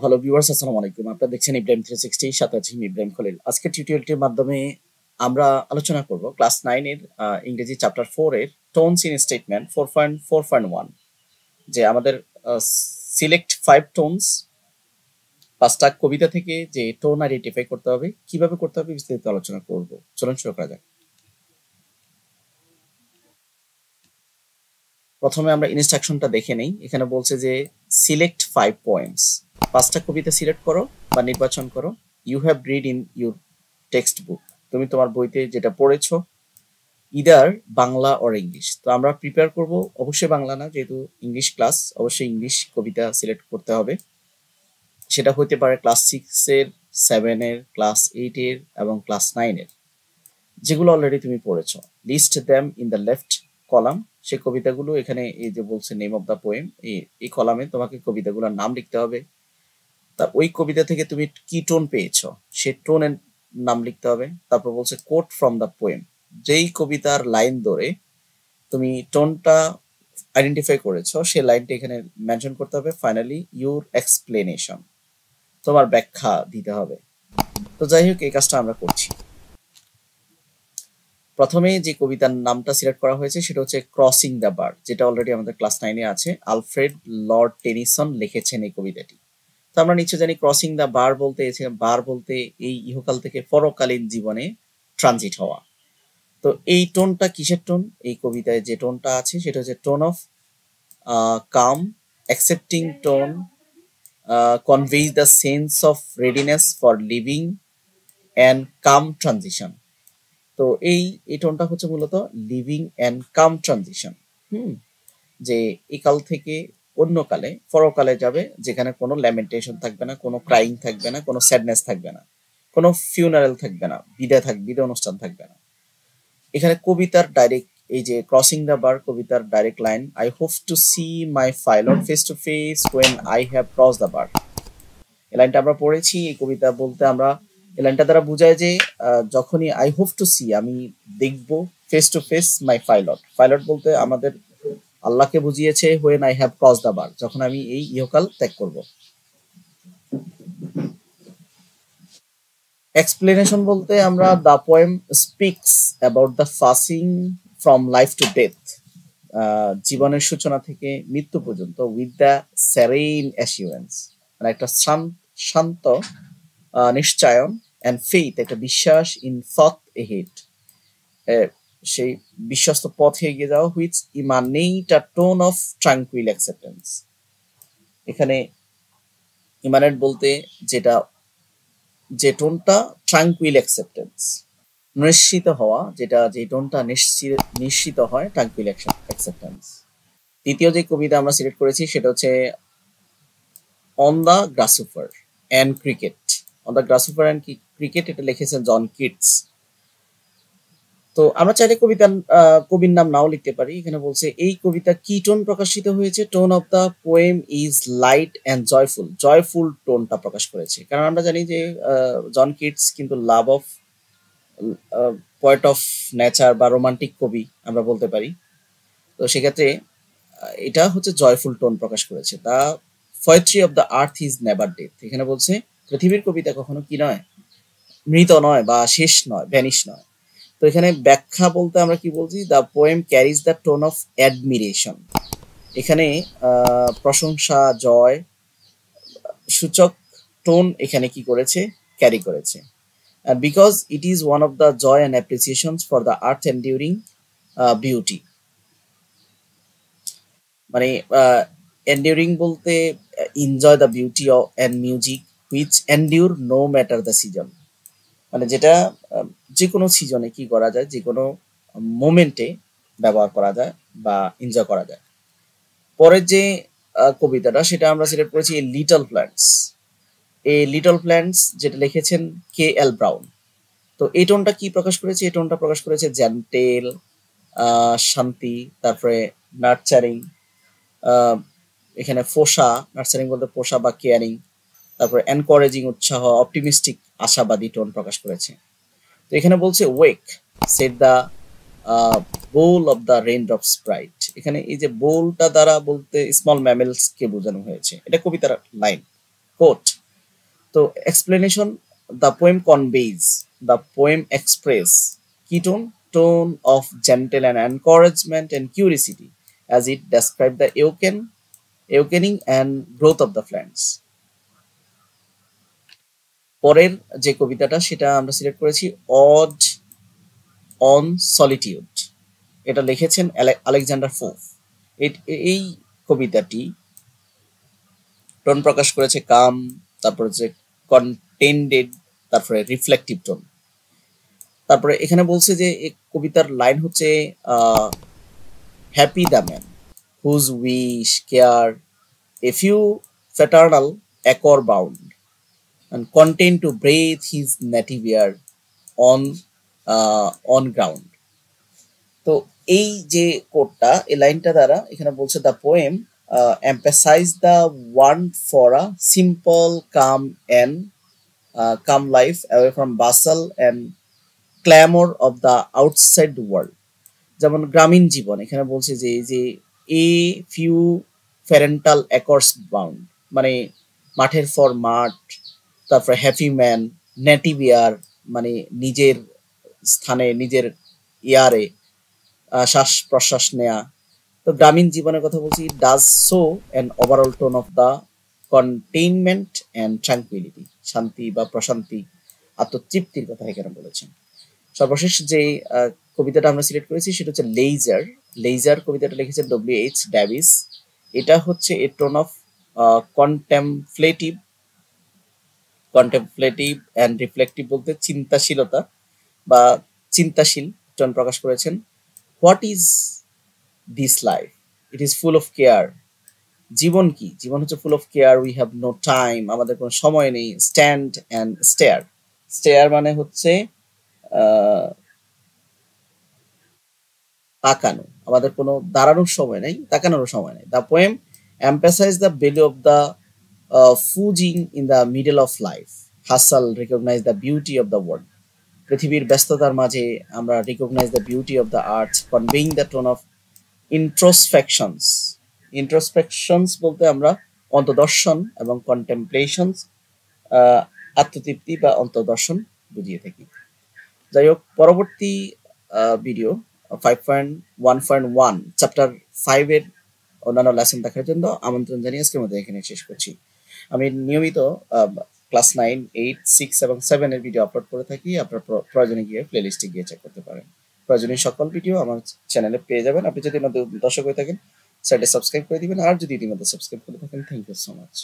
hello viewers আসসালামু আলাইকুম আপনারা দেখছেন ইব্রাহিম থ্রি সিক্সটি সাথে আছি ইব্রাহিম খলিল আজকের টিউটোরিয়ালটির মাধ্যমে আমরা আলোচনা করব ক্লাস নাইনের ইংরেজি চ্যাপ্টার ফোর এর tones in statement four point four point one যে আমাদের সিলেক্ট ফাইভ টোনস পাঁচটা কবিতা থেকে যে টোন আইডেন্টিফাই করতে হবে কিভাবে করতে হবে বিস্তারিত আলোচনা করব চলুন শুরু করা যাক প্রথমে আমরা ইনস্ট্রাকশনটা দেখে নেই এখানে বলছে যে সিলেক্ট ফাইভ পয়েন্টস পাঁচটা কবিতা সিলেক্ট করো বা নির্বাচন করো you have read in your textbook তুমি তোমার বইতে যেটা পড়েছ ইদার বাংলা অর ইংলিশ তো আমরা প্রিপেয়ার করব অবশ্যই বাংলা না যেহেতু ইংলিশ ক্লাস অবশ্যই ইংলিশ কবিতা সিলেক্ট করতে হবে সেটা হতে পারে ক্লাস সিক্সের সেভেনের ক্লাস এইটের এবং ক্লাস নাইনের যেগুলো অলরেডি তুমি পড়েছ list them in the left column সে কবিতাগুলো এখানে এই যে বলছে নেম অফ দ্য পোয়েম এই কলামে তোমাকে কবিতাগুলোর নাম লিখতে হবে তা ওই কবিতা থেকে তুমি কি টোন পেয়েছ সে টোনের নাম লিখতে হবে তারপর বলছে কোট ফ্রম দ্য পোয়েম যেই কবিতার লাইন ধরে তুমি টোনটা আইডেন্টিফাই করেছ সেই লাইনটি এখানে মেনশন করতে হবে ফাইনালি ইউর এক্সপ্লেনেশন তোমার ব্যাখ্যা দিতে হবে তো যাই হোক এই কাজটা আমরা করছি প্রথমে যে কবিতার নামটা সিলেক্ট করা হয়েছে সেটা হচ্ছে ক্রসিং দ্য বার যেটা অলরেডি আমাদের ক্লাস নাইনে আছে আলফ্রেড লর্ড টেনিসন লিখেছেন এই কবিতাটি তো আমরা নিশ্চয় জানি ক্রসিং দ্য বার বলতে বার বলতে এই ইহকাল থেকে পরকালীন জীবনে ট্রানজিট হওয়া তো এই টোনটা কিসের টোন এই কবিতায় যে টোনটা আছে সেটা হচ্ছে tone of calm accepting tone conveys the sense of readiness for leaving and calm transition তো এই এই টোনটা হচ্ছে মূলত লিভিং অ্যান্ড কাম ট্রানজিশন হুম যে একাল থেকে অন্য কালে পরকালে যাবে যেখানে কোনো ল্যামেন্টেশন থাকবে না কোনো ক্রাইং থাকবে না কোনো স্যাডনেস থাকবে না কোনো ফিউনারেল থাকবে না বিদায় থাক বিদায় অনুষ্ঠান থাকবে না এখানে কবিতার ডাইরেক্ট এই যে ক্রসিং দ্য বার কবিতার direct line I hope to see my pilot face to face when I have cross the bar এই লাইনটা আমরা পড়েছি এই কবিতা বলতে আমরা এই লাইনটা দ্বারা বোঝায় যে যখনই আই হোপ টু সি আমি দেখব face to face my pilot pilot বলতে আমাদের আল্লাহকে বুঝিয়েছে when I have cross the bar যখন আমি এই ইহকাল ত্যাগ করব এক্সপ্লেনেশন বলতে আমরা the poem speaks about the passing from life to death জীবনের সূচনা থেকে মৃত্যু পর্যন্ত উইথ দ্য স্যারেইন অ্যাসিউরেন্স মানে একটা শান্ত নিশ্চয়ন অ্যান্ড ফেইথ একটা বিশ্বাস ইন ফথ এ হেড সেই বিশ্বস্ত পথে এগিয়ে যাওয়া হুইচ নেই a tone of tranquil acceptance এখানে ইমানেন্ট বলতে যেটা যে টোনটা ট্রাঙ্কুইল অ্যাকসেপ্টেন্স নিশ্চিত হওয়া যেটা যে টোনটা নিশ্চিত নিশ্চিত হয় ট্রাঙ্কুইল অ্যাকসেপ্টেন্স দ্বিতীয় যে কবিতা আমরা সিলেক্ট করেছি সেটা হচ্ছে on the grasshopper and cricket on the grasshopper and cricket এটা লিখেছেন জন কিটস তো আমরা চাইলে কবিতার কবির নাম নাও লিখতে পারি এখানে বলছে এই কবিতা কি টোন প্রকাশিত হয়েছে tone of the poem is light and joyful joyful টোনটা প্রকাশ করেছে কারণ আমরা জানি যে জন কিটস কিন্তু love of poet of nature বা রোমান্টিক কবি আমরা বলতে পারি তো সেক্ষেত্রে এটা হচ্ছে জয়ফুল টোন প্রকাশ করেছে the poetry of the earth is never death এখানে বলছে পৃথিবীর কবিতা কখনো কি নয় মৃত নয় বা শেষ নয় ভ্যানিশ নয় তো এখানে ব্যাখ্যা বলতে আমরা কি বলছি the poem carries the tone of admiration এখানে প্রশংসা জয় সূচক টোন এখানে কি করেছে ক্যারি করেছে because it is one of the joy and appreciation for the earth and during beauty মানে এন্ডিউরিং uh, বলতে enjoy the beauty and music which endure no matter the season মানে যেটা যে কোনো সিজনে কি করা যায় যে কোনো মোমেন্টে ব্যবহার করা যায় বা এনজয় করা যায় পরের যে কবিতাটা সেটা আমরা সিলেক্ট করেছি লিটল প্ল্যান্টস এই লিটল প্ল্যান্টস যেটা লিখেছেন কে এল ব্রাউন তো এই টোনটা কি প্রকাশ করেছে এই টোনটা প্রকাশ করেছে জ্যান্টেল শান্তি তারপরে নার্চারিং এখানে ফোসা নার্সারিং বলতে পোষা বা কেয়ারিং তারপরে এনকারেজিং উৎসাহ অপটিমিস্টিক আশাবাদী টোন প্রকাশ করেছে তো এখানে বলছে wake said the bowl of the range of sprite এখানে এই যে বোলটা দ্বারা বলতে স্মল কে বোঝানো হয়েছে এটা কবিতার লাইন কোট তো explanation the poem conveys the poem express কিটোন tone of gentle and encouragement and curiosity as it describe the awaken awakening and growth of the plants পরের যে কবিতাটা সেটা আমরা সিলেক্ট করেছি অড অন সলিটিউড এটা লিখেছেন আলেকজান্ডার ফোফ এই কবিতাটি টোন প্রকাশ করেছে কাম তারপরে যে কন্টেন্ডেড তারপরে রিফ্লেক্টিভ টোন তারপরে এখানে বলছে যে কবিতার লাইন হচ্ছে happy the man whose wish care a few paternal acre bound and content to breathe his native air on uh, on ground তো এই যে কোডটা এই লাইনটা দ্বারা এখানে বলছে the poem emphasize the one for a simple calm and calm life away from bustle and clamour of the outside world যেমন গ্রামীণ জীবন এখানে বলছে যে এই যে a few paternal acres bound মানে মাঠের ফর মাঠ তারপরে হ্যাপি ম্যান নেটিভ ইয়ার মানে নিজের স্থানে নিজের ইয়ারে শ্বাস প্রশ্বাস নেয়া তো গ্রামীণ জীবনের কথা বলছি does so and overall tone of the containment and tranquillity শান্তি বা প্রশান্তি আত্মতৃপ্তির কথা এখানে বলেছেন সর্বশেষ যে কবিতাটা আমরা সিলেক্ট করেছি সেটা হচ্ছে লেজার লেজার কবিতাটা লিখেছেন ডব্লিউ এইচ ড্যাভিস এটা হচ্ছে a tone of contemplative contemplative and reflective বলতে চিন্তাশীলতা বা চিন্তাশীল জন প্রকাশ করেছেন what is this life it is full of care জীবন কি জীবন হচ্ছে full of care we have no time আমাদের কোনো সময় নেই স্ট্যান্ড অ্যান্ড স্টেয়ার স্টেয়ার মানে হচ্ছে তাকানো আমাদের কোনো দাঁড়ানোর সময় নেই তাকানোর সময় নেই the poem emphasize the value of the pausing in the middle of life hustle Hassel the beauty of the world পৃথিবীর ব্যস্ততার মাঝে আমরা recognize the beauty of the arts conveying the tone of introspections introspections বলতে আমরা অন্তদর্শন এবং কন্টেম্পলেশনস আত্মতৃপ্তি বা অন্তদর্শন বুঝিয়ে থাকি যাই হোক পরবর্তী video five point one point one chapter ফাইভের অন্যান্য লেসন দেখার জন্য আমন্ত্রণ জানিয়ে আজকের মধ্যে এখানে শেষ করছি আমি নিয়মিত ক্লাস নাইন এইট সিক্স এবং সেভেনের ভিডিও আপলোড করে থাকি আপনার প্রয়োজনে গিয়ে প্লেলিস্টে গিয়ে চেক করতে পারেন প্রয়োজনীয় সকল ভিডিও আমার চ্যানেলে পেয়ে যাবেন আপনি যদি দর্শক হয়ে থাকেন সাইডে সাবস্ক্রাইব করে দিবেন আর যদি ইতিমধ্যে সাবস্ক্রাইব করে থাকেন থ্যাংক ইউ সো মাচ